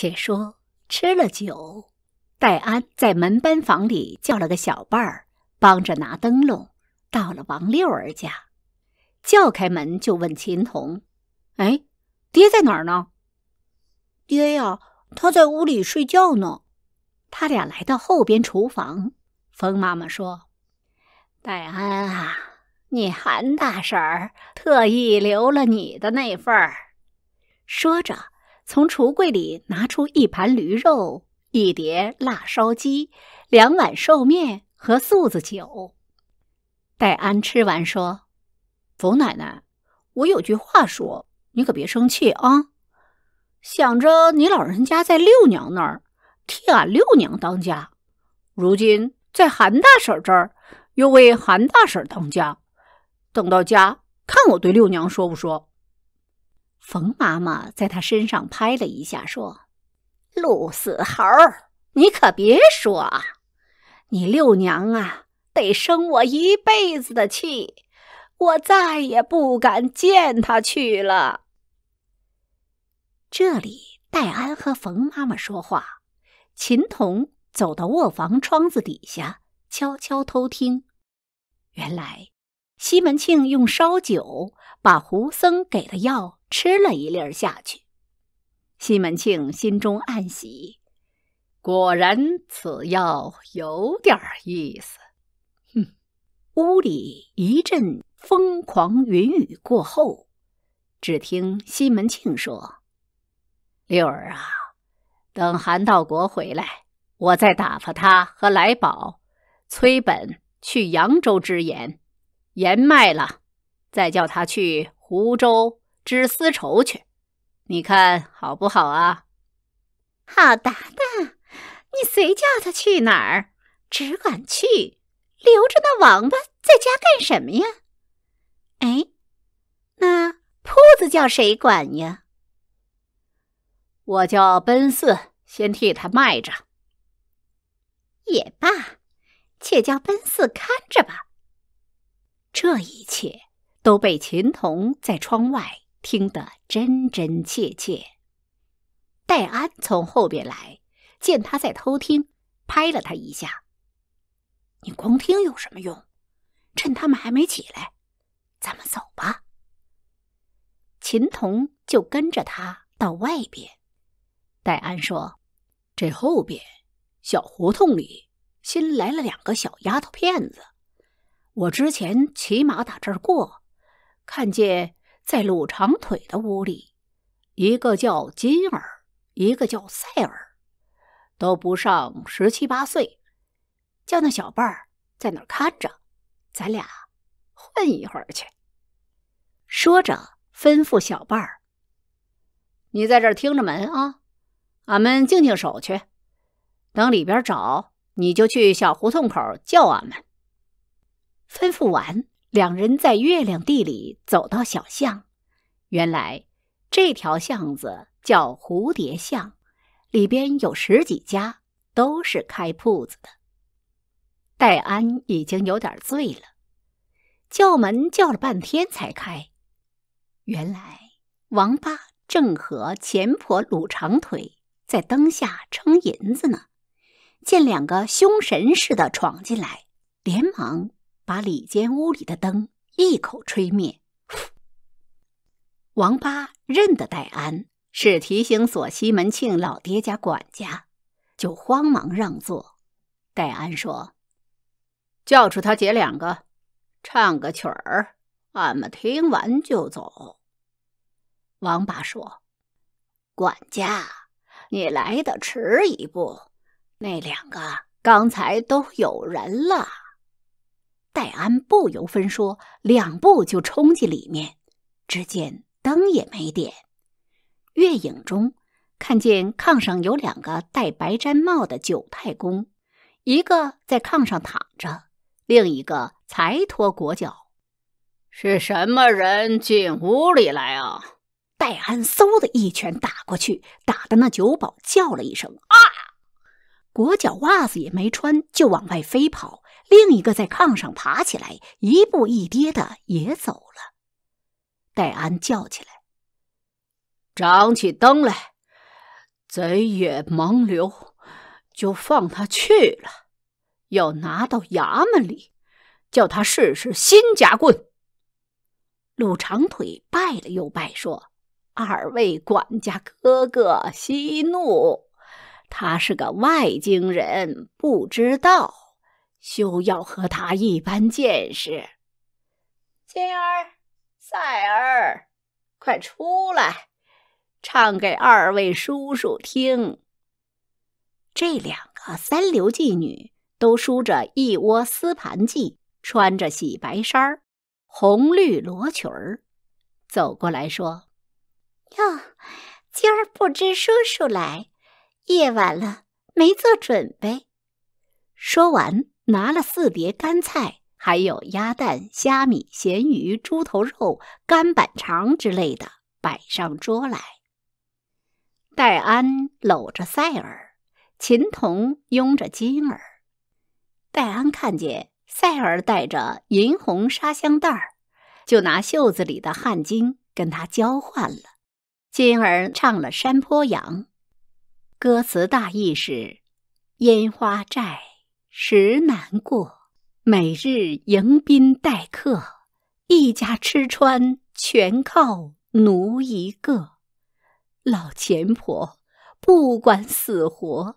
且说吃了酒，戴安在门班房里叫了个小伴儿，帮着拿灯笼，到了王六儿家，叫开门就问秦童：“哎，爹在哪儿呢？”“爹呀，他在屋里睡觉呢。”他俩来到后边厨房，冯妈妈说：“戴安啊，你韩大婶儿特意留了你的那份儿。”说着。从橱柜里拿出一盘驴肉、一碟辣烧鸡、两碗寿面和素子酒。戴安吃完说：“冯奶奶，我有句话说，你可别生气啊。想着你老人家在六娘那儿替俺六娘当家，如今在韩大婶这儿又为韩大婶当家，等到家看我对六娘说不说。”冯妈妈在他身上拍了一下，说：“鹿死猴儿，你可别说，你六娘啊，得生我一辈子的气，我再也不敢见她去了。”这里，戴安和冯妈妈说话，秦童走到卧房窗子底下，悄悄偷听。原来，西门庆用烧酒把胡僧给的药。吃了一粒儿下去，西门庆心中暗喜，果然此药有点意思。哼！屋里一阵疯狂云雨过后，只听西门庆说：“六儿啊，等韩道国回来，我再打发他和来宝、崔本去扬州之盐，盐卖了，再叫他去湖州。”织丝绸去，你看好不好啊？好达达，你随叫他去哪儿，只管去。留着那王八在家干什么呀？哎，那铺子叫谁管呀？我叫奔四，先替他卖着。也罢，且叫奔四看着吧。这一切都被琴童在窗外。听得真真切切。戴安从后边来，见他在偷听，拍了他一下：“你光听有什么用？趁他们还没起来，咱们走吧。”秦童就跟着他到外边。戴安说：“这后边小胡同里新来了两个小丫头片子，我之前骑马打这儿过，看见。”在鲁长腿的屋里，一个叫金儿，一个叫赛儿，都不上十七八岁。叫那小伴儿在那儿看着，咱俩混一会儿去。说着，吩咐小伴儿：“你在这儿听着门啊，俺们静静守去，等里边找，你就去小胡同口叫俺们。”吩咐完。两人在月亮地里走到小巷，原来这条巷子叫蝴蝶巷，里边有十几家都是开铺子的。戴安已经有点醉了，叫门叫了半天才开。原来王八正和前婆鲁长腿在灯下称银子呢，见两个凶神似的闯进来，连忙。把里间屋里的灯一口吹灭。王八认得戴安是提刑所西门庆老爹家管家，就慌忙让座。戴安说：“叫出他姐两个，唱个曲儿，俺们听完就走。”王八说：“管家，你来的迟一步，那两个刚才都有人了。”戴安不由分说，两步就冲进里面。只见灯也没点，月影中看见炕上有两个戴白毡帽的九太公，一个在炕上躺着，另一个才脱裹脚。是什么人进屋里来啊？戴安嗖的一拳打过去，打的那酒保叫了一声啊。裹脚袜子也没穿，就往外飞跑。另一个在炕上爬起来，一步一跌的也走了。戴安叫起来：“长起灯来，贼也盲流，就放他去了。要拿到衙门里，叫他试试新夹棍。”鲁长腿拜了又拜，说：“二位管家哥哥息怒。”他是个外京人，不知道，休要和他一般见识。金儿、赛儿，快出来，唱给二位叔叔听。这两个三流妓女都梳着一窝丝盘髻，穿着洗白衫儿、红绿罗裙儿，走过来说：“哟，今儿不知叔叔来。”夜晚了，没做准备。说完，拿了四碟干菜，还有鸭蛋、虾米、咸鱼、猪头肉、干板肠之类的，摆上桌来。戴安搂着塞尔，琴童拥着金儿。戴安看见塞尔带着银红纱香袋儿，就拿袖子里的汗巾跟他交换了。金儿唱了《山坡羊》。歌词大意是：烟花寨实难过，每日迎宾待客，一家吃穿全靠奴一个。老钱婆不管死活，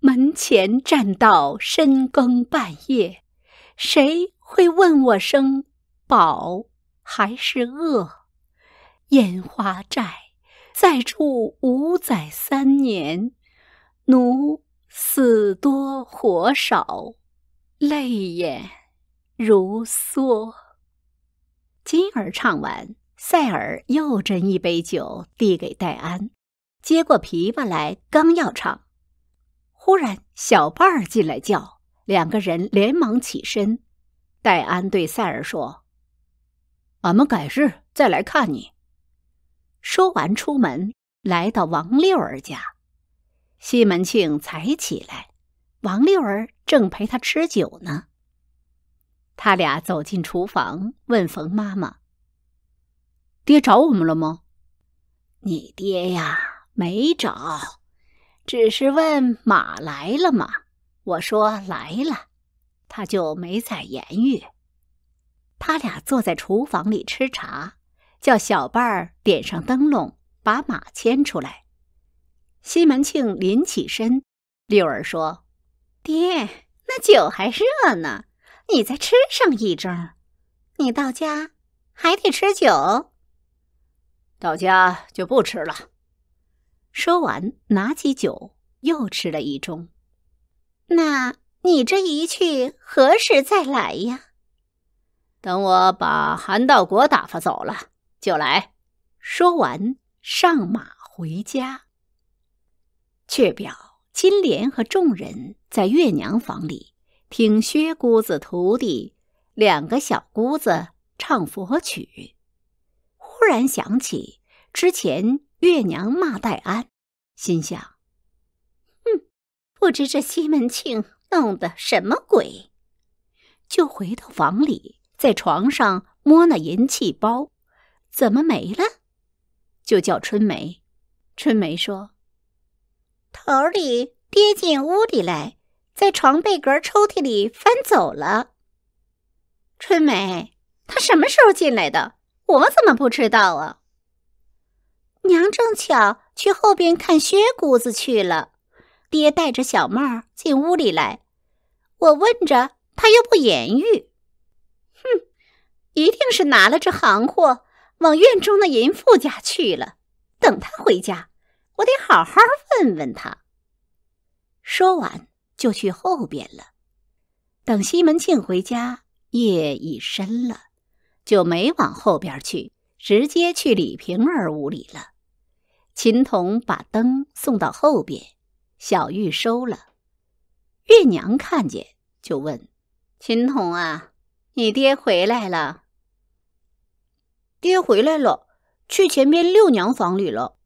门前站到深更半夜，谁会问我声饱还是饿？烟花寨再住五载三年。奴死多活少，泪眼如梭。金儿唱完，赛尔又斟一杯酒递给戴安，接过琵琶来，刚要唱，忽然小伴儿进来叫，两个人连忙起身。戴安对赛尔说：“俺们改日再来看你。”说完，出门来到王六儿家。西门庆才起来，王六儿正陪他吃酒呢。他俩走进厨房，问冯妈妈：“爹找我们了吗？”“你爹呀，没找，只是问马来了吗？”我说：“来了。”他就没再言语。他俩坐在厨房里吃茶，叫小伴儿点上灯笼，把马牵出来。西门庆临起身，六儿说：“爹，那酒还热呢，你再吃上一盅。你到家还得吃酒。到家就不吃了。”说完，拿起酒又吃了一盅。那你这一去，何时再来呀？等我把韩道国打发走了，就来。说完，上马回家。却表金莲和众人在月娘房里听薛姑子徒弟两个小姑子唱佛曲，忽然想起之前月娘骂戴安，心想：“哼，不知这西门庆弄的什么鬼。”就回到房里，在床上摸那银器包，怎么没了？就叫春梅，春梅说。头里跌进屋里来，在床被格抽屉里翻走了。春梅，他什么时候进来的？我怎么不知道啊？娘正巧去后边看薛姑子去了，爹带着小帽进屋里来，我问着，他又不言语。哼，一定是拿了这行货往院中的淫妇家去了，等他回家。我得好好问问他。说完就去后边了。等西门庆回家，夜已深了，就没往后边去，直接去李瓶儿屋里了。秦童把灯送到后边，小玉收了。月娘看见，就问：“秦童啊，你爹回来了？”“爹回来了，去前边六娘房里了。”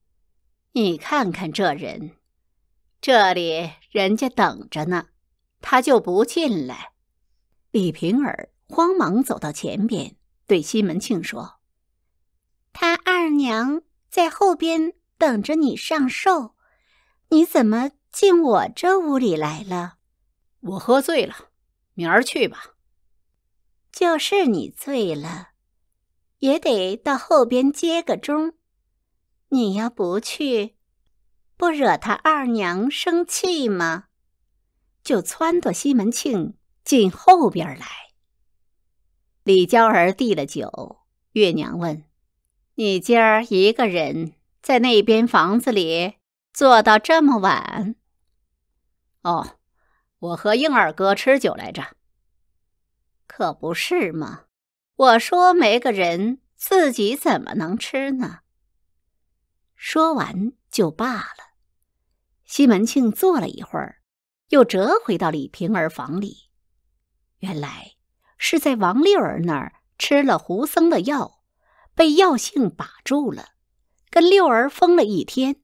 你看看这人，这里人家等着呢，他就不进来。李瓶儿慌忙走到前边，对西门庆说：“他二娘在后边等着你上寿，你怎么进我这屋里来了？”我喝醉了，明儿去吧。就是你醉了，也得到后边接个钟。你要不去，不惹他二娘生气吗？就撺掇西门庆进后边来。李娇儿递了酒，月娘问：“你今儿一个人在那边房子里坐到这么晚？”“哦，我和应二哥吃酒来着。”“可不是吗？我说没个人，自己怎么能吃呢？”说完就罢了。西门庆坐了一会儿，又折回到李瓶儿房里。原来是在王六儿那儿吃了胡僧的药，被药性把住了，跟六儿疯了一天，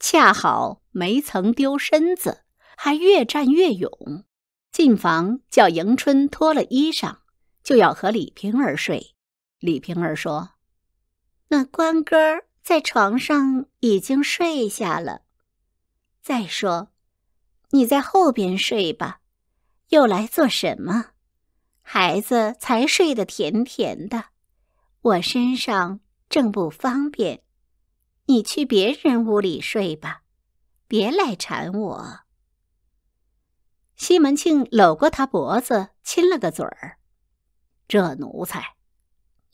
恰好没曾丢身子，还越战越勇。进房叫迎春脱了衣裳，就要和李瓶儿睡。李瓶儿说：“那官哥儿。”在床上已经睡下了。再说，你在后边睡吧，又来做什么？孩子才睡得甜甜的，我身上正不方便，你去别人屋里睡吧，别来缠我。西门庆搂过他脖子，亲了个嘴儿，这奴才。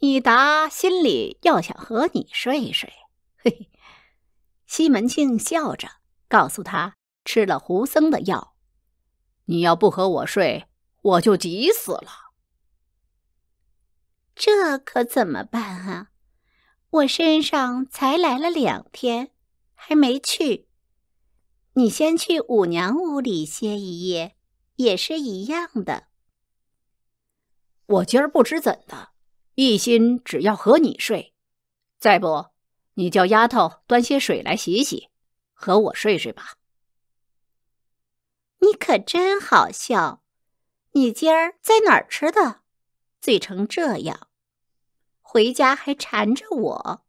你达心里要想和你睡睡，嘿嘿。西门庆笑着告诉他：“吃了胡僧的药，你要不和我睡，我就急死了。这可怎么办啊？我身上才来了两天，还没去。你先去五娘屋里歇一夜，也是一样的。我今儿不知怎的。”一心只要和你睡，再不，你叫丫头端些水来洗洗，和我睡睡吧。你可真好笑！你今儿在哪儿吃的？醉成这样，回家还缠着我，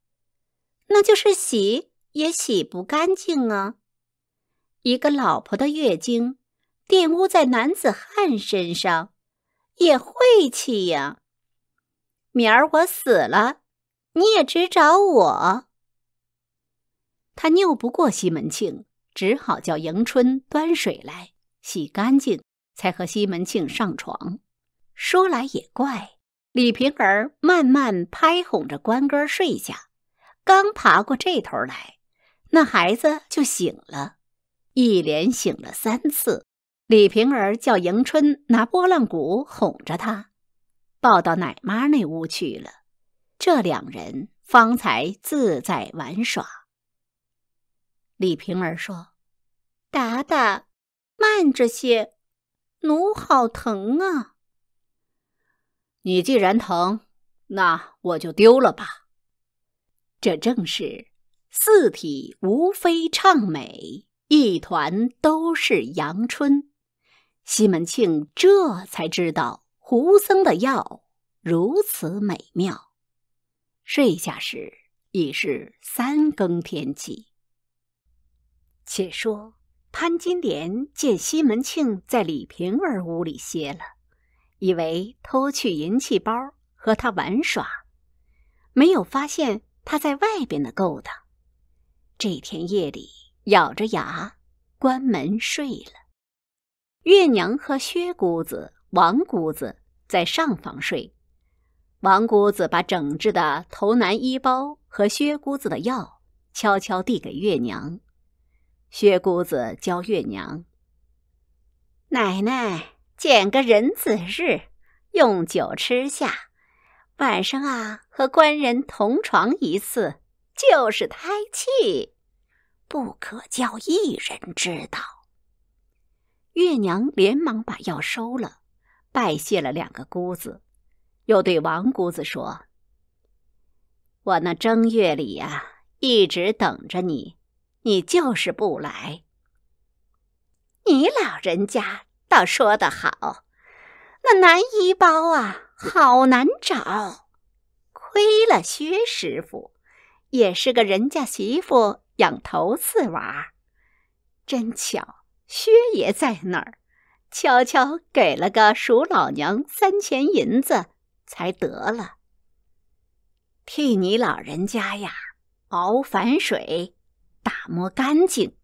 那就是洗也洗不干净啊！一个老婆的月经，玷污在男子汉身上，也晦气呀。明儿我死了，你也只找我。他拗不过西门庆，只好叫迎春端水来洗干净，才和西门庆上床。说来也怪，李瓶儿慢慢拍哄着官哥睡下，刚爬过这头来，那孩子就醒了，一连醒了三次。李瓶儿叫迎春拿拨浪鼓哄着他。抱到奶妈那屋去了，这两人方才自在玩耍。李萍儿说：“达达，慢着些，奴好疼啊。”你既然疼，那我就丢了吧。这正是四体无非畅美，一团都是阳春。西门庆这才知道。胡僧的药如此美妙，睡下时已是三更天际。且说潘金莲见西门庆在李瓶儿屋里歇了，以为偷去银器包和他玩耍，没有发现他在外边的勾当。这天夜里咬着牙关门睡了。月娘和薛姑子。王姑子在上房睡，王姑子把整治的头男衣包和薛姑子的药悄悄递给月娘，薛姑子教月娘：“奶奶捡个人子日，用酒吃下，晚上啊和官人同床一次，就是胎气，不可叫一人知道。”月娘连忙把药收了。拜谢了两个姑子，又对王姑子说：“我那正月里呀，一直等着你，你就是不来。你老人家倒说得好，那南一包啊，好难找，亏了薛师傅，也是个人家媳妇养头次娃真巧，薛爷在那儿。”悄悄给了个鼠老娘三钱银子，才得了。替你老人家呀，熬反水，打磨干净，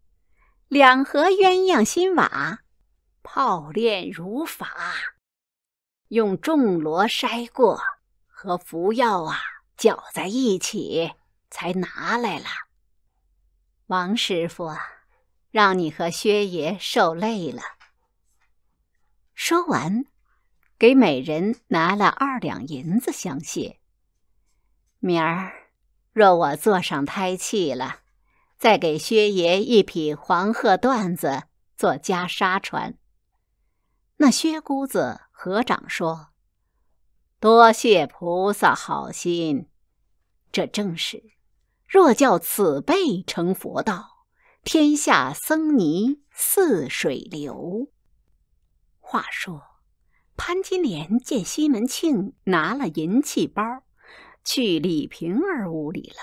两盒鸳鸯新瓦，泡炼如法，用重罗筛过，和服药啊搅在一起，才拿来了。王师傅啊，让你和薛爷受累了。说完，给每人拿了二两银子相谢。明儿若我坐上胎气了，再给薛爷一匹黄鹤缎子做袈裟穿。那薛姑子合掌说：“多谢菩萨好心。”这正是，若教此辈成佛道，天下僧尼似水流。话说，潘金莲见西门庆拿了银器包，去李瓶儿屋里了，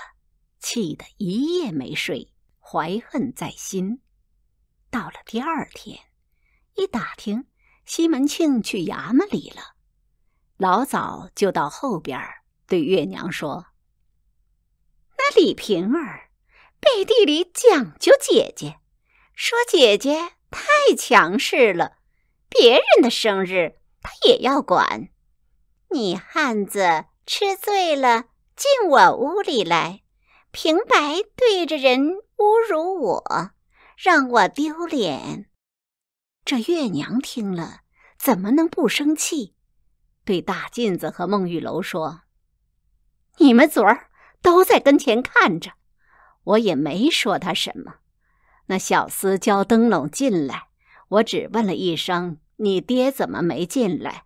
气得一夜没睡，怀恨在心。到了第二天，一打听，西门庆去衙门里了，老早就到后边儿对月娘说：“那李瓶儿背地里讲究姐姐，说姐姐太强势了。”别人的生日，他也要管。你汉子吃醉了，进我屋里来，平白对着人侮辱我，让我丢脸。这月娘听了，怎么能不生气？对大妗子和孟玉楼说：“你们嘴儿都在跟前看着，我也没说他什么。那小厮交灯笼进来。”我只问了一声：“你爹怎么没进来？”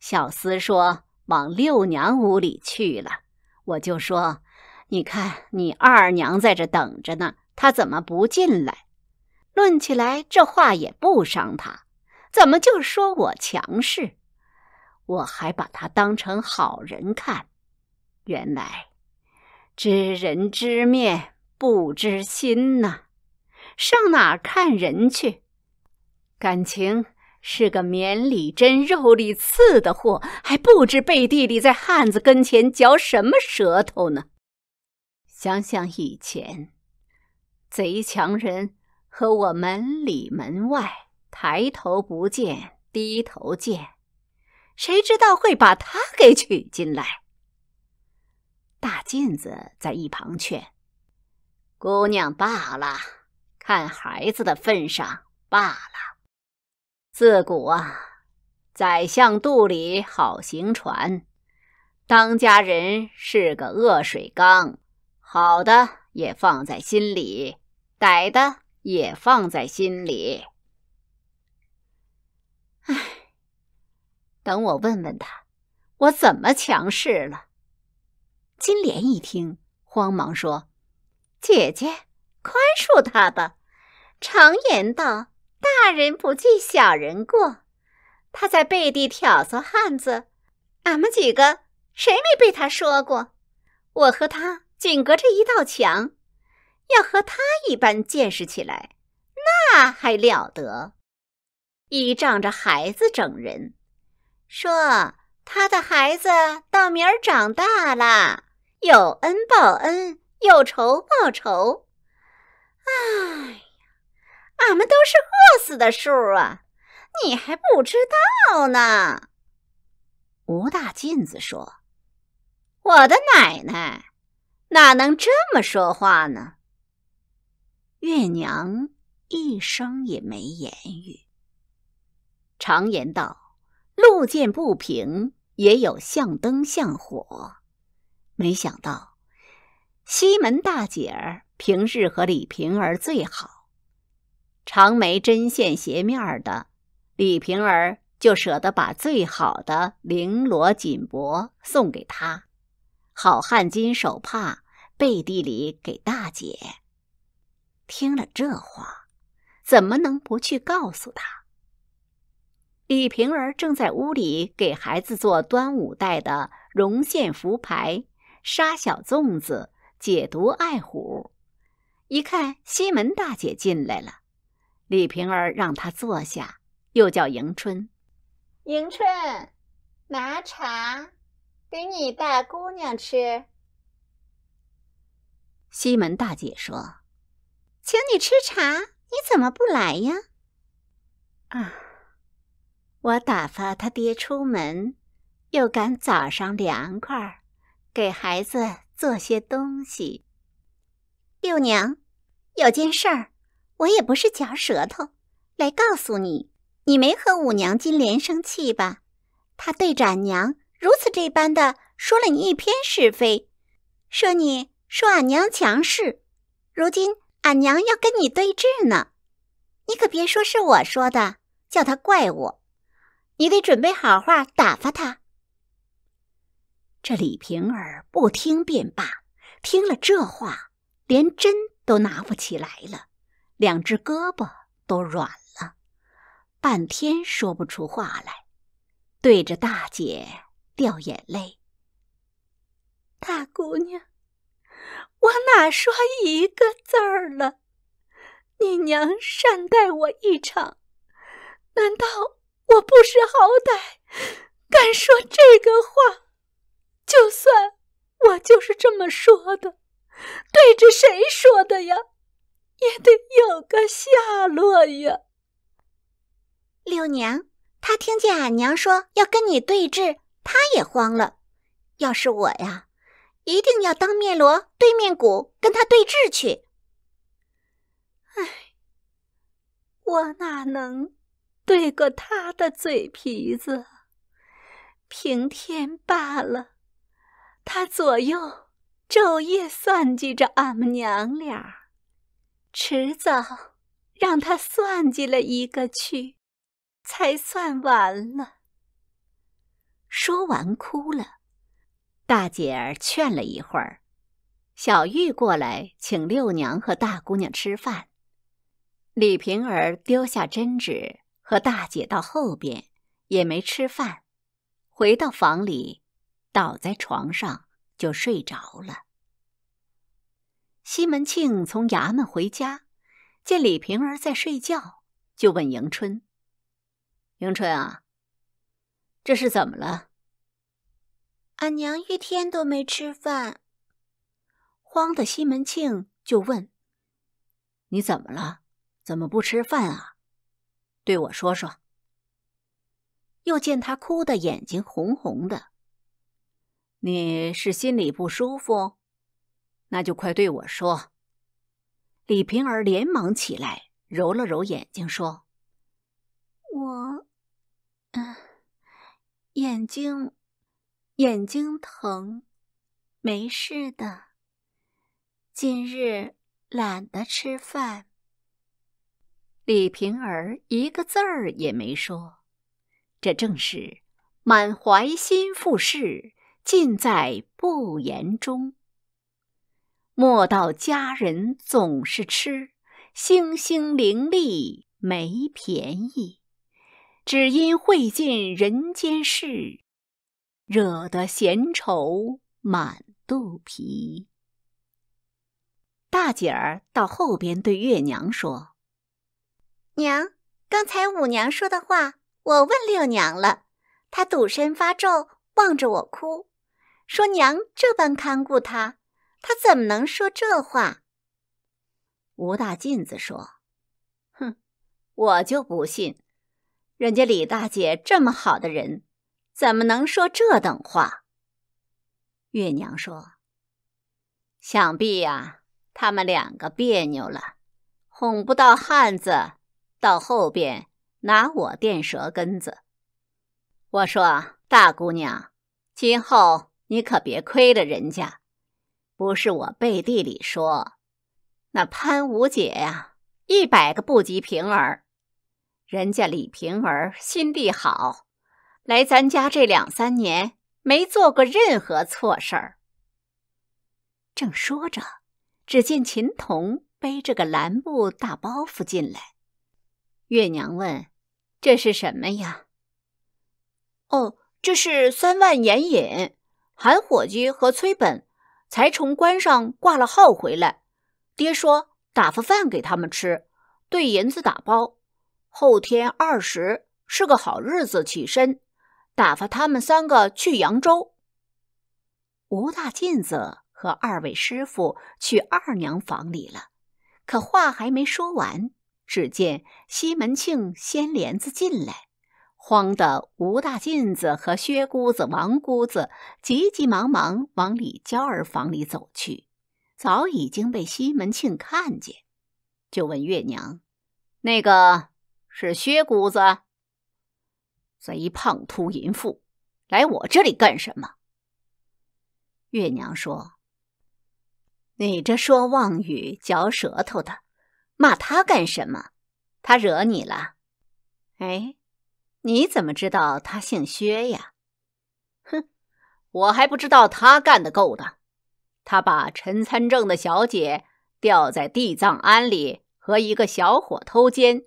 小厮说：“往六娘屋里去了。”我就说：“你看，你二娘在这等着呢，她怎么不进来？”论起来，这话也不伤她，怎么就说我强势？我还把她当成好人看，原来，知人知面不知心呐，上哪看人去？感情是个绵里针、肉里刺的货，还不知背地里在汉子跟前嚼什么舌头呢。想想以前，贼强人和我门里门外，抬头不见低头见，谁知道会把他给娶进来？大镜子在一旁劝：“姑娘罢了，看孩子的份上罢了。”自古啊，宰相肚里好行船，当家人是个恶水缸，好的也放在心里，歹的也放在心里。唉，等我问问他，我怎么强势了？金莲一听，慌忙说：“姐姐，宽恕他吧。常言道。”大人不计小人过，他在背地挑唆汉子，俺们几个谁没被他说过？我和他仅隔着一道墙，要和他一般见识起来，那还了得？依仗着孩子整人，说他的孩子到明儿长大了，有恩报恩，有仇报仇。唉。俺们都是饿死的数啊，你还不知道呢。吴大妗子说：“我的奶奶哪能这么说话呢？”月娘一声也没言语。常言道：“路见不平，也有向灯向火。”没想到，西门大姐儿平日和李瓶儿最好。长眉针线鞋面的李瓶儿就舍得把最好的绫罗锦帛送给他，好汉金手帕背地里给大姐。听了这话，怎么能不去告诉他？李瓶儿正在屋里给孩子做端午带的绒线福牌、杀小粽子、解毒艾虎，一看西门大姐进来了。李瓶儿让她坐下，又叫迎春，迎春，拿茶，给你大姑娘吃。西门大姐说：“请你吃茶，你怎么不来呀？”啊，我打发他爹出门，又赶早上凉快儿，给孩子做些东西。六娘，有件事儿。我也不是嚼舌头，来告诉你，你没和五娘金莲生气吧？她对着俺娘如此这般的说了你一篇是非，说你说俺娘强势，如今俺娘要跟你对峙呢，你可别说是我说的，叫她怪我，你得准备好话打发她。这李瓶儿不听便罢，听了这话，连针都拿不起来了。两只胳膊都软了，半天说不出话来，对着大姐掉眼泪。大姑娘，我哪说一个字儿了？你娘善待我一场，难道我不识好歹，敢说这个话？就算我就是这么说的，对着谁说的呀？也得有个下落呀。六娘，她听见俺娘说要跟你对峙，她也慌了。要是我呀，一定要当面锣对面鼓跟她对峙去。唉，我哪能对过她的嘴皮子？平天罢了，他左右昼夜算计着俺们娘俩。迟早让他算计了一个去，才算完了。说完哭了，大姐儿劝了一会儿，小玉过来请六娘和大姑娘吃饭。李瓶儿丢下针纸，和大姐到后边也没吃饭，回到房里，倒在床上就睡着了。西门庆从衙门回家，见李瓶儿在睡觉，就问迎春：“迎春啊，这是怎么了？”“俺娘一天都没吃饭。”慌的西门庆就问：“你怎么了？怎么不吃饭啊？对我说说。”又见她哭的眼睛红红的，“你是心里不舒服？”那就快对我说。”李瓶儿连忙起来，揉了揉眼睛，说：“我，嗯，眼睛，眼睛疼，没事的。今日懒得吃饭。”李瓶儿一个字儿也没说。这正是满怀心腹事，尽在不言中。莫道佳人总是痴，星星零粒没便宜，只因会尽人间事，惹得闲愁满肚皮。大姐儿到后边对月娘说：“娘，刚才五娘说的话，我问六娘了。她赌身发咒，望着我哭，说娘这般看顾她。”他怎么能说这话？吴大妗子说：“哼，我就不信，人家李大姐这么好的人，怎么能说这等话？”月娘说：“想必呀，他们两个别扭了，哄不到汉子，到后边拿我垫舌根子。”我说：“大姑娘，今后你可别亏了人家。”不是我背地里说，那潘五姐呀，一百个不及平儿。人家李平儿心地好，来咱家这两三年没做过任何错事儿。正说着，只见秦童背着个蓝布大包袱进来。月娘问：“这是什么呀？”“哦，这是三万盐引，韩伙计和崔本。”才从关上挂了号回来，爹说打发饭给他们吃，兑银子打包，后天二十是个好日子起身，打发他们三个去扬州。吴大妗子和二位师傅去二娘房里了，可话还没说完，只见西门庆掀帘子进来。慌的吴大妗子和薛姑子、王姑子急急忙忙往李娇儿房里走去，早已经被西门庆看见，就问月娘：“那个是薛姑子，贼胖秃淫妇，来我这里干什么？”月娘说：“你这说妄语、嚼舌头的，骂他干什么？他惹你了？哎。”你怎么知道他姓薛呀？哼，我还不知道他干的勾当。他把陈参政的小姐吊在地藏庵里和一个小伙偷奸，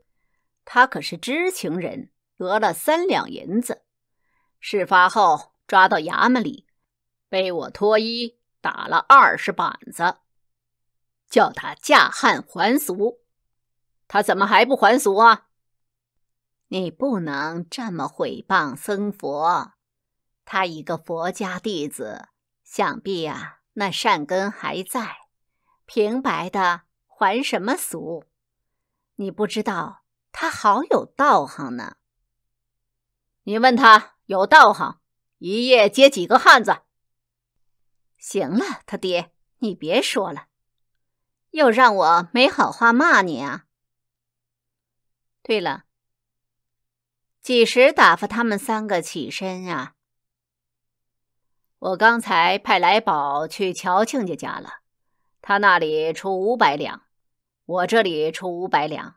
他可是知情人，得了三两银子。事发后抓到衙门里，被我脱衣打了二十板子，叫他嫁汉还俗。他怎么还不还俗啊？你不能这么毁谤僧佛，他一个佛家弟子，想必啊，那善根还在，平白的还什么俗？你不知道他好有道行呢？你问他有道行，一夜接几个汉子？行了，他爹，你别说了，又让我没好话骂你啊。对了。几时打发他们三个起身呀？我刚才派来宝去乔亲家家了，他那里出五百两，我这里出五百两，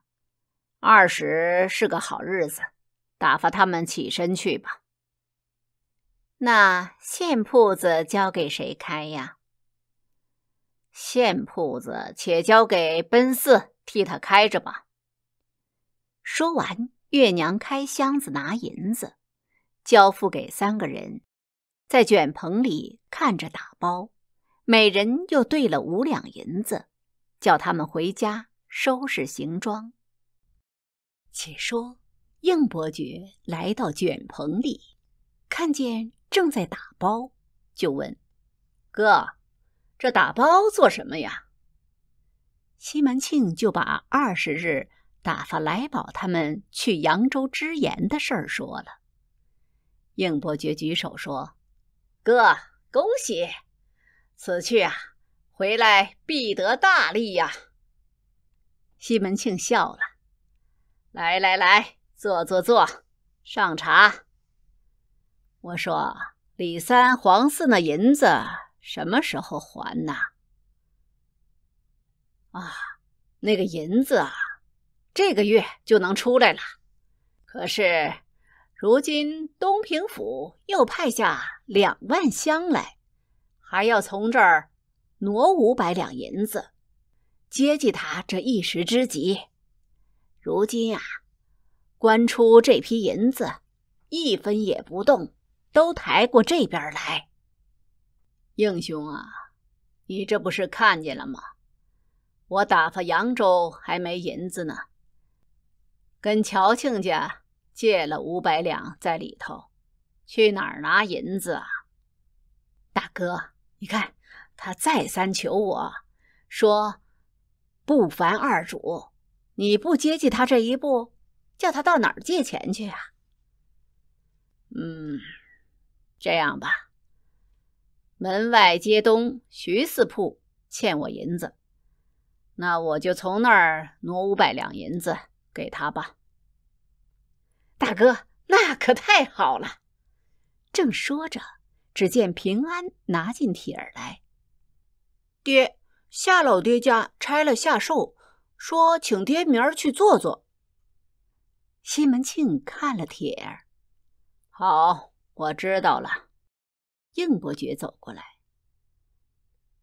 二十是个好日子，打发他们起身去吧。那现铺子交给谁开呀？现铺子且交给奔四替他开着吧。说完。月娘开箱子拿银子，交付给三个人，在卷棚里看着打包，每人又兑了五两银子，叫他们回家收拾行装。且说应伯爵来到卷棚里，看见正在打包，就问：“哥，这打包做什么呀？”西门庆就把二十日。打发来宝他们去扬州之盐的事儿说了。应伯爵举手说：“哥，恭喜！此去啊，回来必得大利呀。”西门庆笑了：“来来来，坐坐坐，上茶。”我说：“李三、黄四那银子什么时候还呐？”啊，那个银子啊。这个月就能出来了，可是，如今东平府又派下两万箱来，还要从这儿挪五百两银子，接济他这一时之急。如今呀，官出这批银子，一分也不动，都抬过这边来。应兄啊，你这不是看见了吗？我打发扬州还没银子呢。跟乔庆家借了五百两在里头，去哪儿拿银子啊？大哥，你看他再三求我，说不凡二主，你不接济他这一步，叫他到哪儿借钱去啊？嗯，这样吧，门外街东徐四铺欠我银子，那我就从那儿挪五百两银子。给他吧，大哥，那可太好了。正说着，只见平安拿进帖儿来。爹，夏老爹家拆了夏寿，说请爹明儿去坐坐。西门庆看了帖，儿，好，我知道了。应伯爵走过来，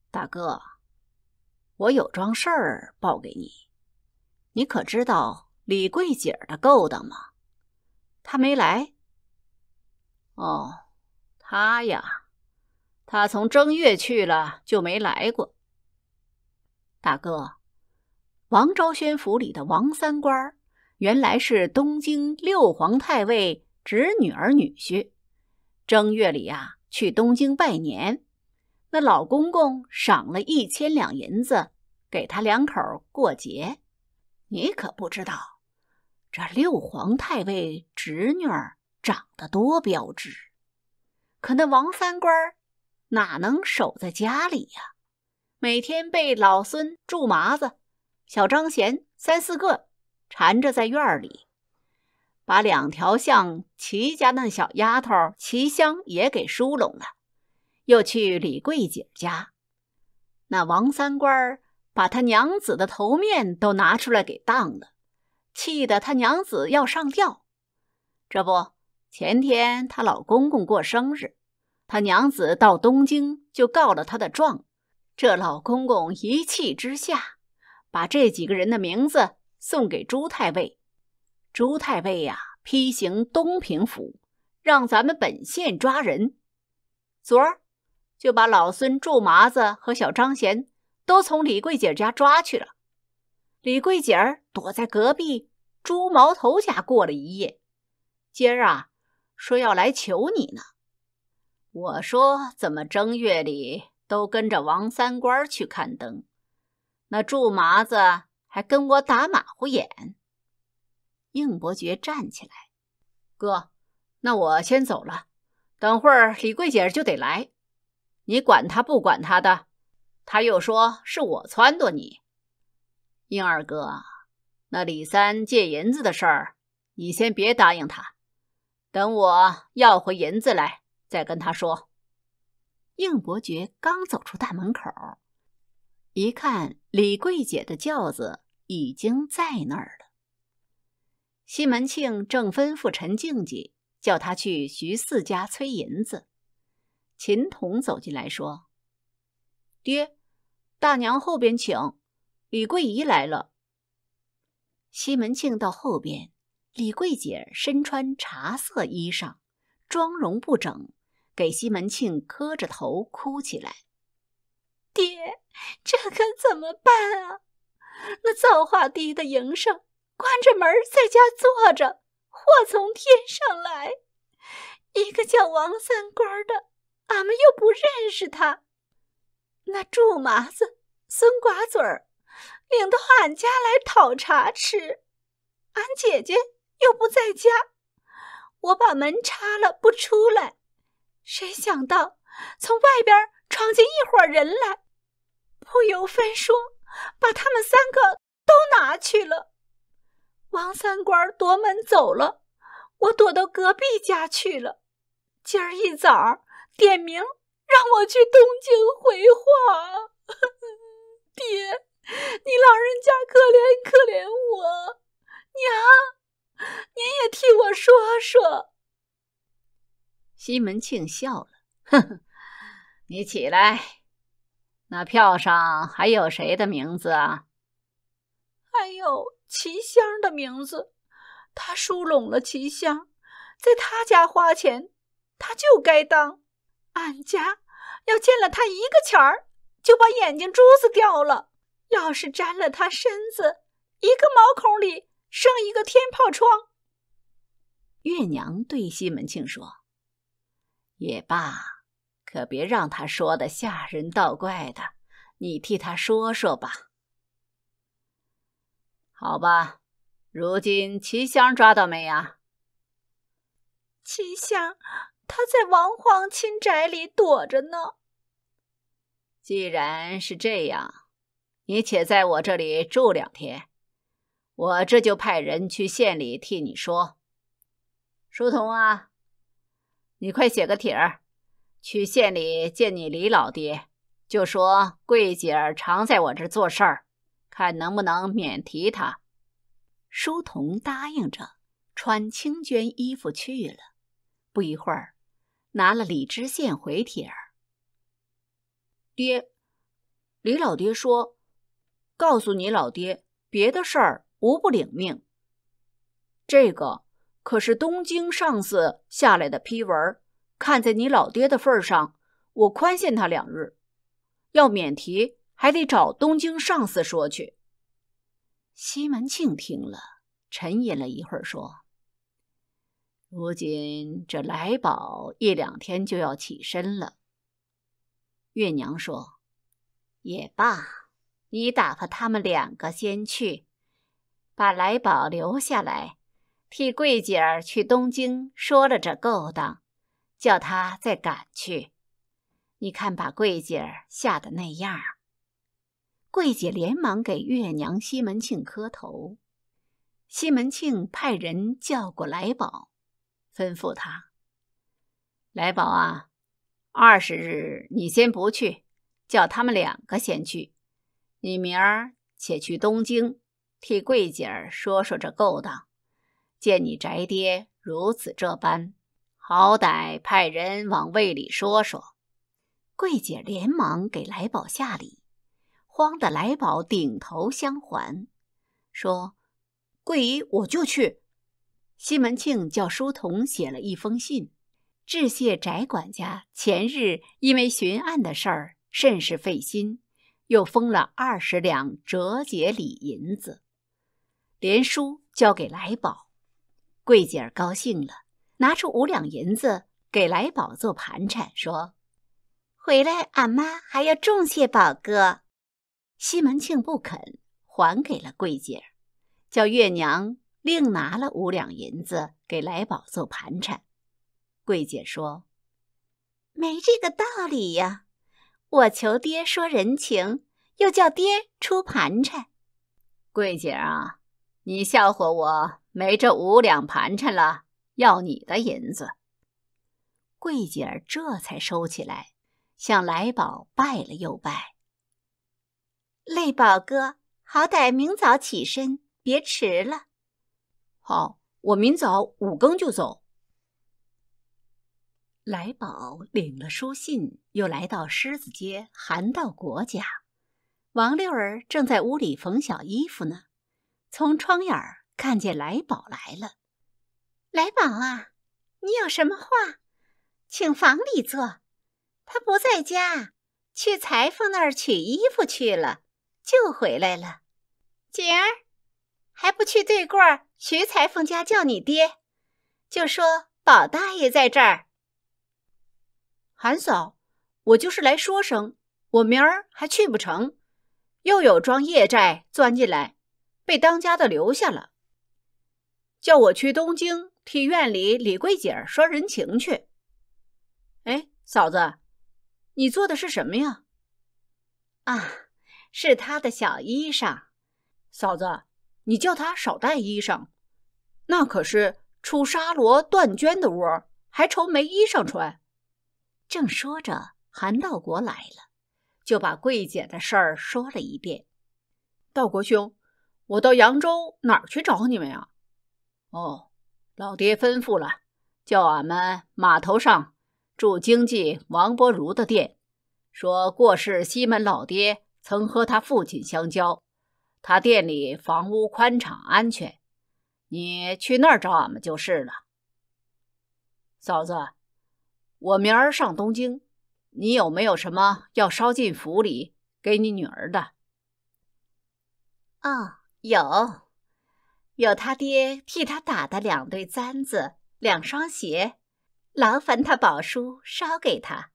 大哥，我有桩事儿报给你，你可知道？李桂姐儿的勾当吗？他没来。哦，他呀，他从正月去了就没来过。大哥，王昭宣府里的王三官，原来是东京六皇太尉侄女儿女婿。正月里呀，去东京拜年，那老公公赏了一千两银子给他两口过节。你可不知道。这六皇太尉侄女儿长得多标致，可那王三官哪能守在家里呀？每天被老孙、祝麻子、小张贤三四个缠着在院里，把两条巷齐家那小丫头齐香也给梳拢了，又去李桂姐家。那王三官把他娘子的头面都拿出来给当了。气得他娘子要上吊。这不，前天他老公公过生日，他娘子到东京就告了他的状。这老公公一气之下，把这几个人的名字送给朱太尉。朱太尉呀，批行东平府，让咱们本县抓人。昨儿就把老孙、祝麻子和小张贤都从李桂姐家抓去了。李桂姐儿躲在隔壁朱毛头家过了一夜，今儿啊，说要来求你呢。我说怎么正月里都跟着王三官去看灯，那祝麻子还跟我打马虎眼。应伯爵站起来：“哥，那我先走了，等会儿李桂姐儿就得来，你管他不管他的，他又说是我撺掇你。”应二哥，那李三借银子的事儿，你先别答应他，等我要回银子来再跟他说。应伯爵刚走出大门口，一看李桂姐的轿子已经在那儿了。西门庆正吩咐陈静静叫他去徐四家催银子，秦童走进来说：“爹，大娘后边请。”李桂姨来了。西门庆到后边，李桂姐身穿茶色衣裳，妆容不整，给西门庆磕着头哭起来：“爹，这可怎么办啊？那造化低的营生，关着门在家坐着，祸从天上来。一个叫王三官的，俺们又不认识他。那祝麻子、孙寡嘴儿……”领到俺家来讨茶吃，俺姐姐又不在家，我把门插了不出来。谁想到从外边闯进一伙人来，不由分说把他们三个都拿去了。王三官夺门走了，我躲到隔壁家去了。今儿一早点名让我去东京回话，爹。你老人家可怜可怜我，娘，您也替我说说。西门庆笑了，呵呵，你起来。那票上还有谁的名字啊？还有齐香的名字。他收拢了齐香，在他家花钱，他就该当。俺家要见了他一个钱儿，就把眼睛珠子掉了。要是沾了他身子，一个毛孔里生一个天炮疮。月娘对西门庆说：“也罢，可别让他说的吓人道怪的，你替他说说吧。”好吧，如今齐香抓到没呀？齐香，他在王皇亲宅里躲着呢。既然是这样。你且在我这里住两天，我这就派人去县里替你说。书童啊，你快写个帖儿，去县里见你李老爹，就说桂姐儿常在我这儿做事儿，看能不能免提他。书童答应着，穿青绢衣服去了。不一会儿，拿了李知县回帖儿。爹，李老爹说。告诉你老爹，别的事儿无不领命。这个可是东京上司下来的批文，看在你老爹的份上，我宽限他两日。要免提，还得找东京上司说去。西门庆听了，沉吟了一会儿，说：“如今这来宝一两天就要起身了。”月娘说：“也罢。”你打发他们两个先去，把来宝留下来，替桂姐儿去东京说了这勾当，叫他再赶去。你看把桂姐儿吓得那样。桂姐连忙给月娘、西门庆磕头。西门庆派人叫过来宝，吩咐他：“来宝啊，二十日你先不去，叫他们两个先去。”你明儿且去东京，替桂姐儿说说这勾当。见你翟爹如此这般，好歹派人往胃里说说。桂姐连忙给来宝下礼，慌得来宝顶头相还，说：“桂姨，我就去。”西门庆叫书童写了一封信，致谢翟管家前日因为寻案的事儿，甚是费心。又封了二十两折节礼银子，连书交给来宝，桂姐儿高兴了，拿出五两银子给来宝做盘缠，说：“回来俺妈还要重谢宝哥。”西门庆不肯，还给了桂姐儿，叫月娘另拿了五两银子给来宝做盘缠。桂姐说：“没这个道理呀。”我求爹说人情，又叫爹出盘缠。桂姐儿啊，你笑话我没这五两盘缠了，要你的银子。桂姐儿这才收起来，向来宝拜了又拜。累宝哥，好歹明早起身，别迟了。好，我明早五更就走。来宝领了书信，又来到狮子街韩道国家。王六儿正在屋里缝小衣服呢，从窗眼儿看见来宝来了。来宝啊，你有什么话，请房里坐。他不在家，去裁缝那儿取衣服去了，就回来了。锦儿，还不去对过徐裁缝家叫你爹，就说宝大爷在这儿。韩嫂，我就是来说声，我明儿还去不成，又有桩夜债钻进来，被当家的留下了，叫我去东京替院里李桂姐儿说人情去。哎，嫂子，你做的是什么呀？啊，是他的小衣裳。嫂子，你叫他少带衣裳，那可是出沙罗断娟的窝，还愁没衣裳穿。正说着，韩道国来了，就把桂姐的事儿说了一遍。道国兄，我到扬州哪儿去找你们呀？哦，老爹吩咐了，叫俺们码头上住经济王伯儒的店，说过世西门老爹曾和他父亲相交，他店里房屋宽敞安全，你去那儿找俺们就是了。嫂子。我明儿上东京，你有没有什么要捎进府里给你女儿的？啊，有，有他爹替他打的两对簪子，两双鞋，劳烦他宝叔捎给他。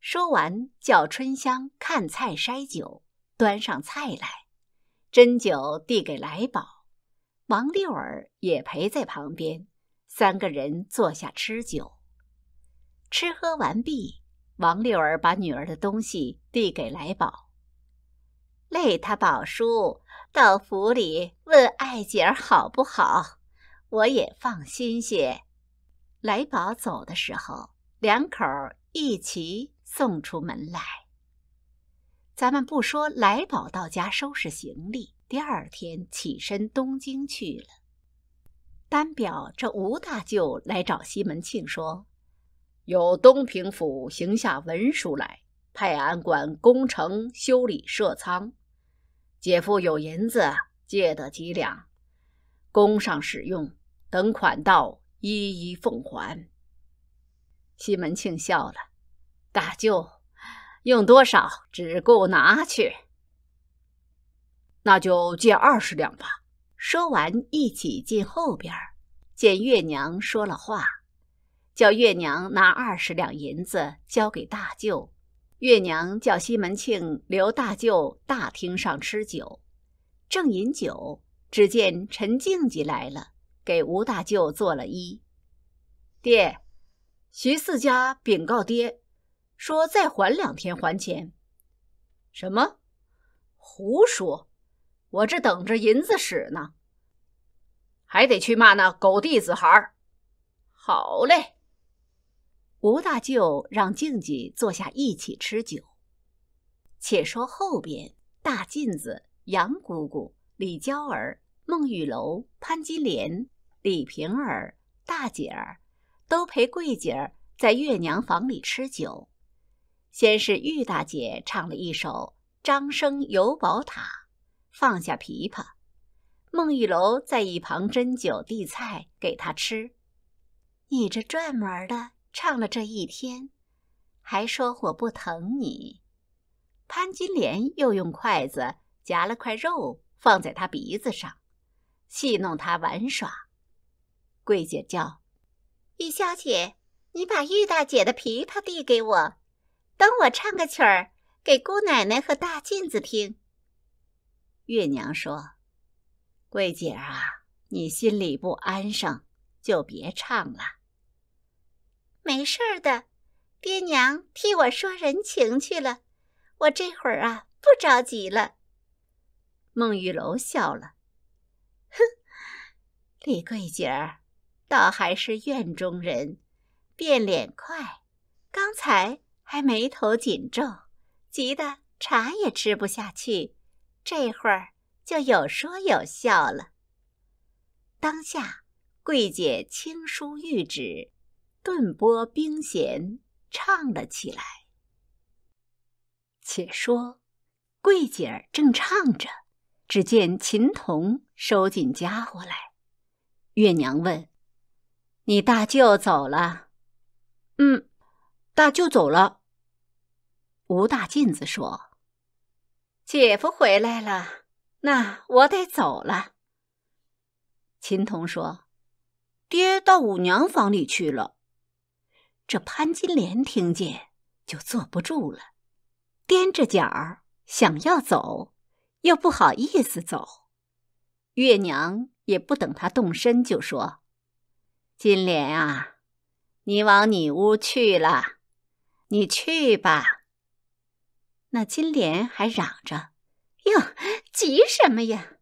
说完，叫春香看菜筛酒，端上菜来，斟酒递给来宝。王六儿也陪在旁边，三个人坐下吃酒。吃喝完毕，王六儿把女儿的东西递给来宝。累他宝叔到府里问爱姐儿好不好，我也放心些。来宝走的时候，两口儿一起送出门来。咱们不说来宝到家收拾行李，第二天起身东京去了。单表这吴大舅来找西门庆说。由东平府行下文书来，派俺管工程修理社仓。姐夫有银子借得几两，工上使用，等款到一一奉还。西门庆笑了：“大舅，用多少只够拿去？那就借二十两吧。”说完，一起进后边，见月娘说了话。叫月娘拿二十两银子交给大舅。月娘叫西门庆留大舅大厅上吃酒。正饮酒，只见陈静吉来了，给吴大舅作了一。爹，徐四家禀告爹，说再缓两天还钱。什么？胡说！我这等着银子使呢，还得去骂那狗弟子孩儿。好嘞。吴大舅让静静坐下一起吃酒。且说后边，大妗子、杨姑姑、李娇儿、孟玉楼、潘金莲、李瓶儿、大姐儿，都陪桂姐儿在月娘房里吃酒。先是玉大姐唱了一首《张生游宝塔》，放下琵琶。孟玉楼在一旁斟酒递菜给她吃。你这转门的。唱了这一天，还说我不疼你。潘金莲又用筷子夹了块肉放在他鼻子上，戏弄他玩耍。桂姐叫：“玉小姐，你把玉大姐的琵琶递给我，等我唱个曲儿给姑奶奶和大妗子听。”月娘说：“桂姐儿啊，你心里不安生，就别唱了。”没事的，爹娘替我说人情去了，我这会儿啊不着急了。孟玉楼笑了，哼，李桂姐儿，倒还是院中人，变脸快，刚才还眉头紧皱，急得茶也吃不下去，这会儿就有说有笑了。当下，桂姐轻舒玉指。顿拨冰弦，唱了起来。且说桂姐儿正唱着，只见琴童收紧家伙来。月娘问：“你大舅走了？”“嗯，大舅走了。”吴大妗子说：“姐夫回来了，那我得走了。”琴童说：“爹到五娘房里去了。”这潘金莲听见，就坐不住了，踮着脚儿想要走，又不好意思走。月娘也不等她动身，就说：“金莲啊，你往你屋去了，你去吧。”那金莲还嚷着：“哟，急什么呀？”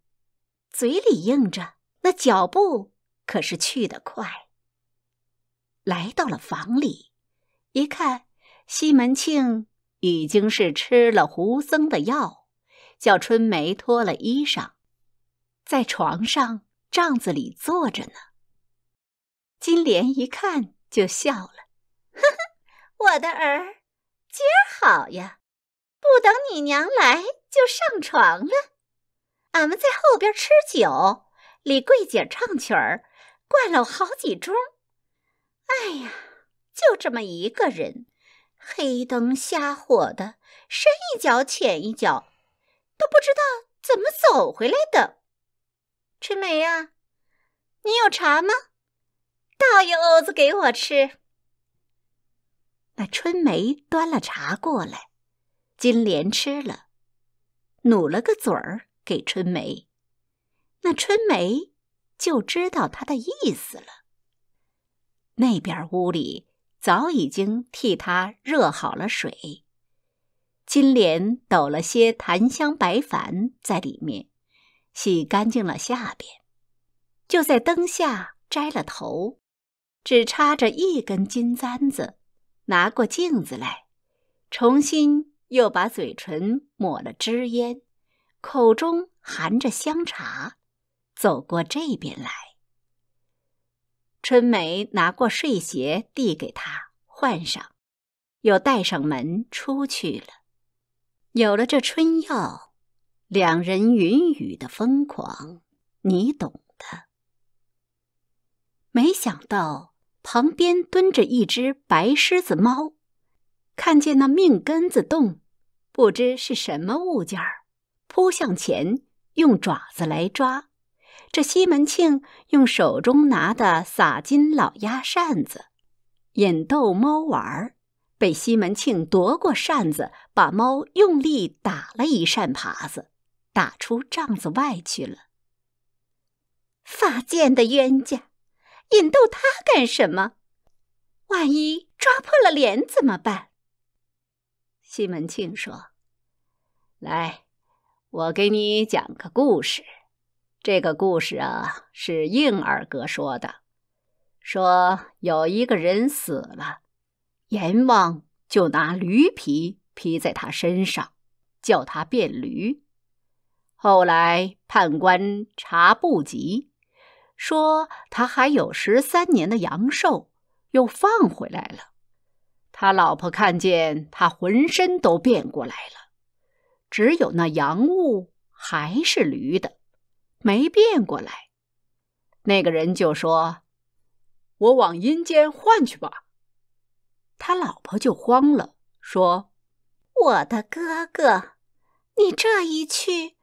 嘴里应着，那脚步可是去得快。来到了房里，一看，西门庆已经是吃了胡僧的药，叫春梅脱了衣裳，在床上帐子里坐着呢。金莲一看就笑了，呵呵，我的儿，今儿好呀，不等你娘来就上床了。俺们在后边吃酒，李桂姐唱曲儿，灌了好几盅。哎呀，就这么一个人，黑灯瞎火的，深一脚浅一脚，都不知道怎么走回来的。春梅呀，你有茶吗？倒一瓯子给我吃。那春梅端了茶过来，金莲吃了，努了个嘴儿给春梅，那春梅就知道她的意思了。那边屋里早已经替他热好了水，金莲抖了些檀香白矾在里面，洗干净了下边，就在灯下摘了头，只插着一根金簪子，拿过镜子来，重新又把嘴唇抹了支烟，口中含着香茶，走过这边来。春梅拿过睡鞋递给他换上，又带上门出去了。有了这春药，两人云雨的疯狂，你懂的。没想到旁边蹲着一只白狮子猫，看见那命根子洞，不知是什么物件儿，扑向前用爪子来抓。这西门庆用手中拿的洒金老鸦扇子引逗猫玩儿，被西门庆夺过扇子，把猫用力打了一扇耙子，打出帐子外去了。发贱的冤家，引逗他干什么？万一抓破了脸怎么办？西门庆说：“来，我给你讲个故事。”这个故事啊，是应二哥说的，说有一个人死了，阎王就拿驴皮披在他身上，叫他变驴。后来判官查不及，说他还有十三年的阳寿，又放回来了。他老婆看见他浑身都变过来了，只有那阳物还是驴的。没变过来，那个人就说：“我往阴间换去吧。”他老婆就慌了，说：“我的哥哥，你这一去，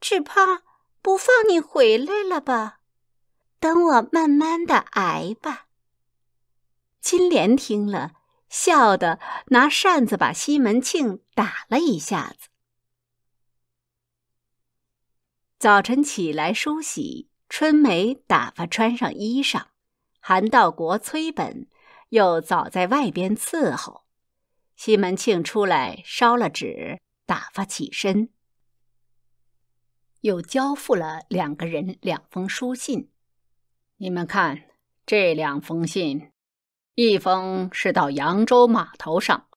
只怕不放你回来了吧？等我慢慢的挨吧。”金莲听了，笑的拿扇子把西门庆打了一下子。早晨起来梳洗，春梅打发穿上衣裳，韩道国催本，又早在外边伺候。西门庆出来烧了纸，打发起身，又交付了两个人两封书信。你们看这两封信，一封是到扬州码头上，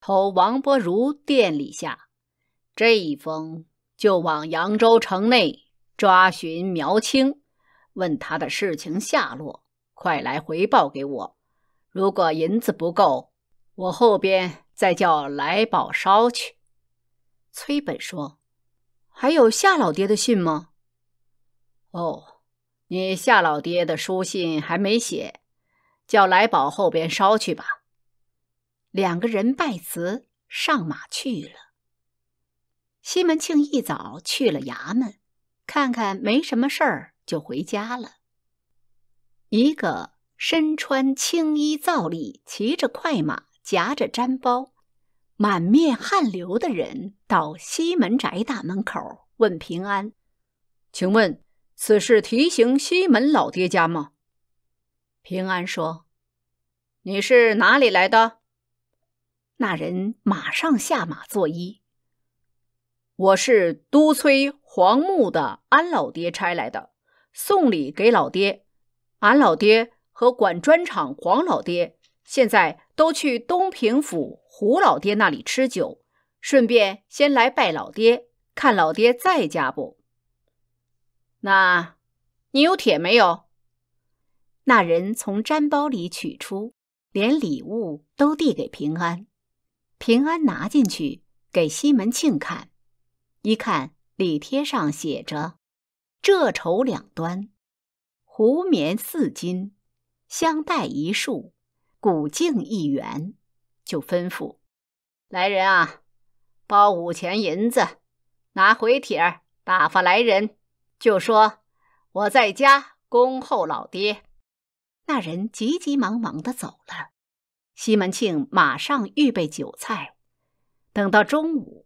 投王伯如店里下；这一封。就往扬州城内抓寻苗青，问他的事情下落，快来回报给我。如果银子不够，我后边再叫来宝捎去。崔本说：“还有夏老爹的信吗？”“哦，你夏老爹的书信还没写，叫来宝后边捎去吧。”两个人拜辞，上马去了。西门庆一早去了衙门，看看没什么事儿，就回家了。一个身穿青衣皂笠、骑着快马、夹着毡包、满面汗流的人，到西门宅大门口问平安：“请问此事提醒西门老爹家吗？”平安说：“你是哪里来的？”那人马上下马作揖。我是督催黄木的安老爹差来的，送礼给老爹。俺老爹和管砖厂黄老爹现在都去东平府胡老爹那里吃酒，顺便先来拜老爹，看老爹在家不？那，你有铁没有？那人从毡包里取出，连礼物都递给平安。平安拿进去给西门庆看。一看礼贴上写着：“这绸两端，湖棉四斤，香袋一束，古镜一元。”就吩咐：“来人啊，包五钱银子，拿回帖儿打发来人，就说我在家恭候老爹。”那人急急忙忙的走了。西门庆马上预备酒菜，等到中午。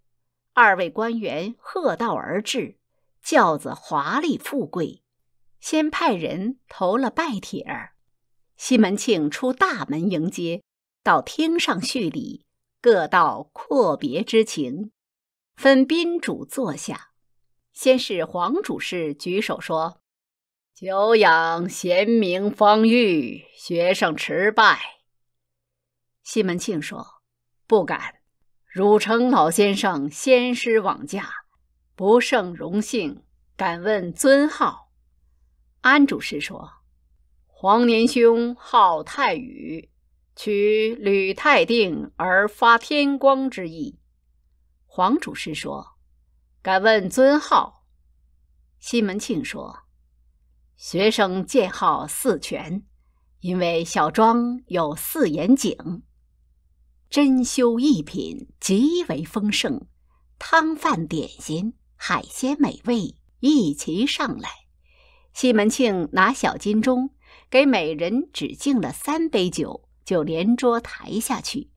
二位官员贺道而至，轿子华丽富贵，先派人投了拜帖儿。西门庆出大门迎接，到厅上叙礼，各道阔别之情，分宾主坐下。先是黄主事举手说：“久仰贤明方玉学生迟拜。”西门庆说：“不敢。”汝城老先生，先师往驾，不胜荣幸。敢问尊号？安主师说：“黄年兄号太宇，取吕太定而发天光之意。”黄主师说：“敢问尊号？”西门庆说：“学生建号四全，因为小庄有四眼井。”珍馐一品极为丰盛，汤饭点心海鲜美味一齐上来。西门庆拿小金钟给每人只敬了三杯酒，就连桌抬下去，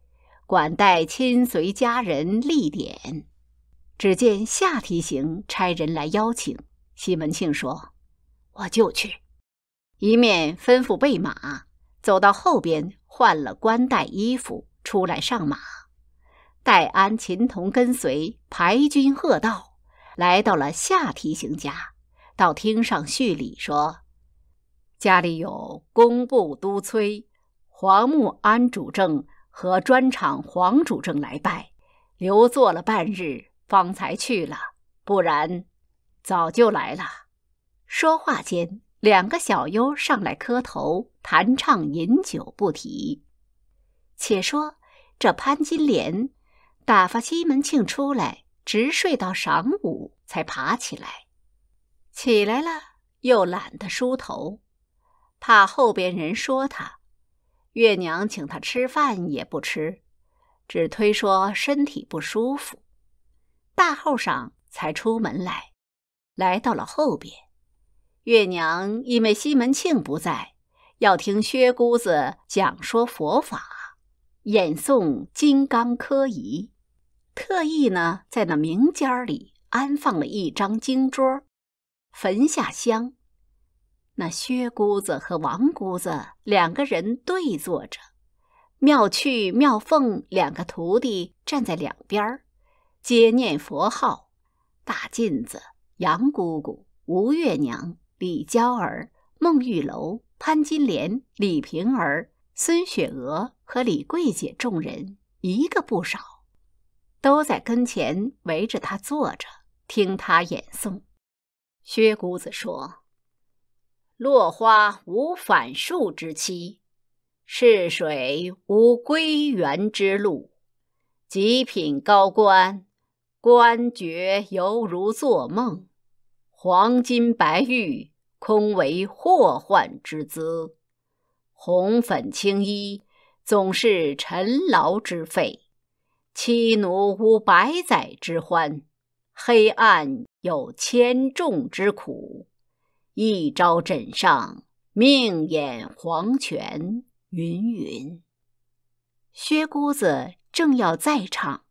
管待亲随家人立典。只见下提刑差人来邀请西门庆说：“我就去。”一面吩咐备马，走到后边换了官带衣服。出来上马，戴安秦童跟随排军喝道，来到了下提刑家，到厅上叙礼说：“家里有工部都催、黄木安主政和专场黄主政来拜，留坐了半日，方才去了。不然，早就来了。”说话间，两个小优上来磕头，弹唱饮酒不提。且说，这潘金莲打发西门庆出来，直睡到晌午才爬起来。起来了，又懒得梳头，怕后边人说他。月娘请他吃饭也不吃，只推说身体不舒服。大后晌才出门来，来到了后边。月娘因为西门庆不在，要听薛姑子讲说佛法。演诵《金刚科仪》，特意呢在那明间里安放了一张经桌，焚下香。那薛姑子和王姑子两个人对坐着，妙趣、妙凤两个徒弟站在两边，皆念佛号。大妗子、杨姑姑、吴月娘、李娇儿、孟玉楼、潘金莲、李瓶儿。孙雪娥和李桂姐众人一个不少，都在跟前围着他坐着，听他演诵。薛姑子说：“落花无反树之期，逝水无归源之路。极品高官，官爵犹如做梦；黄金白玉，空为祸患之资。”红粉青衣，总是尘劳之费；妻奴无百载之欢，黑暗有千重之苦。一朝枕上，命掩黄泉。云云。薛姑子正要再唱，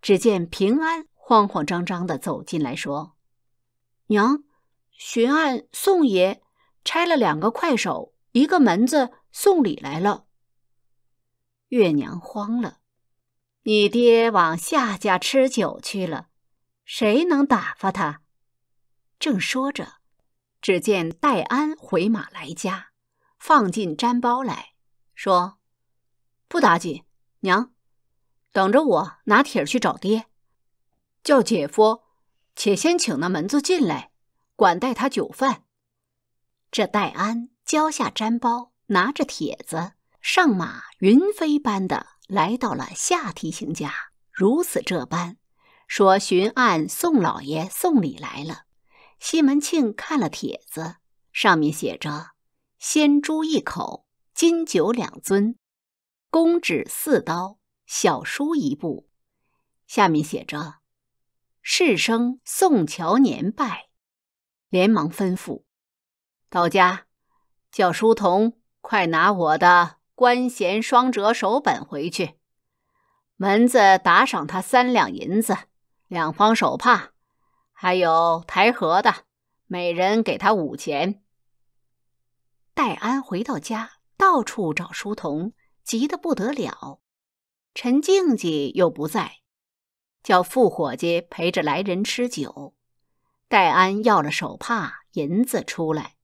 只见平安慌慌张张的走进来说：“娘，巡案宋爷拆了两个快手，一个门子。”送礼来了，月娘慌了。你爹往下家吃酒去了，谁能打发他？正说着，只见戴安回马来家，放进毡包来，说：“不打紧，娘，等着我拿帖去找爹，叫姐夫，且先请那门子进来，管待他酒饭。”这戴安交下毡包。拿着帖子，上马云飞般的来到了下提刑家。如此这般，说巡案宋老爷送礼来了。西门庆看了帖子，上面写着：鲜猪一口，金酒两尊，公纸四刀，小书一部。下面写着：士生宋乔年拜。连忙吩咐：到家，叫书童。快拿我的官衔双折手本回去，门子打赏他三两银子，两方手帕，还有台盒的，每人给他五钱。戴安回到家，到处找书童，急得不得了。陈静静又不在，叫副伙计陪着来人吃酒。戴安要了手帕、银子出来，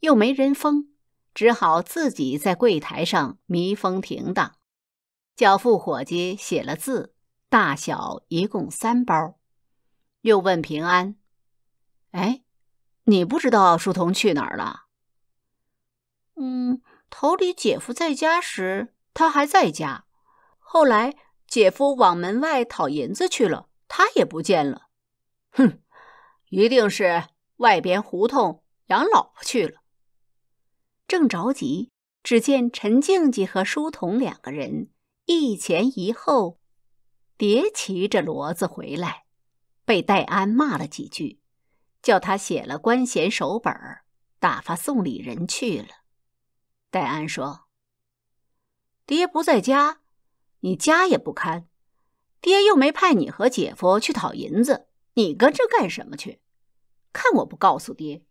又没人封。只好自己在柜台上弥封停当，叫付伙计写了字，大小一共三包。又问平安：“哎，你不知道书童去哪儿了？”“嗯，头里姐夫在家时，他还在家；后来姐夫往门外讨银子去了，他也不见了。哼，一定是外边胡同养老婆去了。”正着急，只见陈静静和书童两个人一前一后，叠骑着骡子回来，被戴安骂了几句，叫他写了官衔手本儿，打发送礼人去了。戴安说：“爹不在家，你家也不堪，爹又没派你和姐夫去讨银子，你跟着干什么去？看我不告诉爹，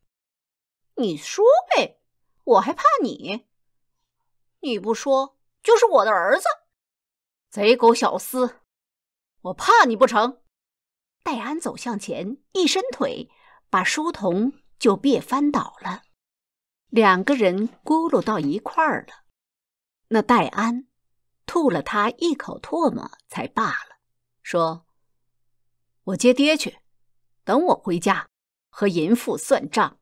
你说呗。”我还怕你？你不说就是我的儿子，贼狗小厮！我怕你不成？戴安走向前，一伸腿，把书童就别翻倒了，两个人咕噜到一块儿了。那戴安吐了他一口唾沫，才罢了，说：“我接爹去，等我回家和淫妇算账。”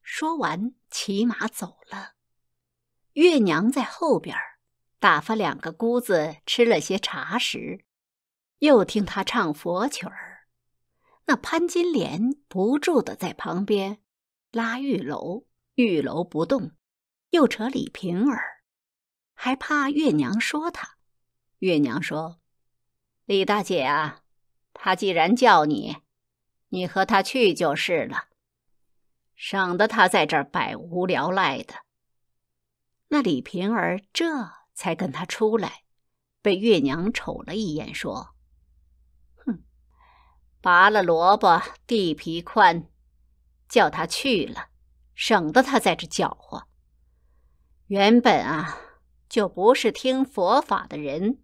说完。骑马走了，月娘在后边儿，打发两个姑子吃了些茶食，又听她唱佛曲儿。那潘金莲不住的在旁边拉玉楼，玉楼不动，又扯李瓶儿，还怕月娘说他。月娘说：“李大姐啊，他既然叫你，你和他去就是了。”省得他在这儿百无聊赖的。那李瓶儿这才跟他出来，被月娘瞅了一眼，说：“哼，拔了萝卜地皮宽，叫他去了，省得他在这搅和。原本啊，就不是听佛法的人。”